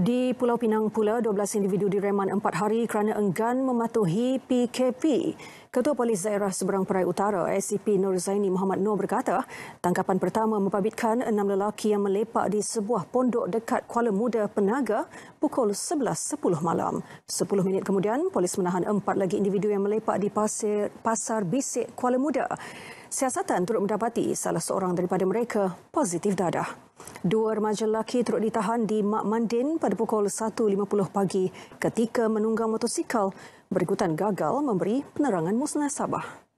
Di Pulau Pinang pula, 12 individu direman 4 hari kerana enggan mematuhi PKP. Ketua Polis Daerah Seberang Perai Utara, SCP e Nur Zaini Muhammad Nur berkata, tangkapan pertama membabitkan enam lelaki yang melepak di sebuah pondok dekat Kuala Muda Penaga pukul 11.10 malam. 10 minit kemudian, polis menahan empat lagi individu yang melepak di pasir, Pasar Bisik Kuala Muda. Siasatan turut mendapati salah seorang daripada mereka positif dadah. Dua remaja lelaki turut ditahan di Mak Mandin pada pukul 1.50 pagi ketika menunggang motosikal berikutan gagal memberi penerangan musnah Sabah.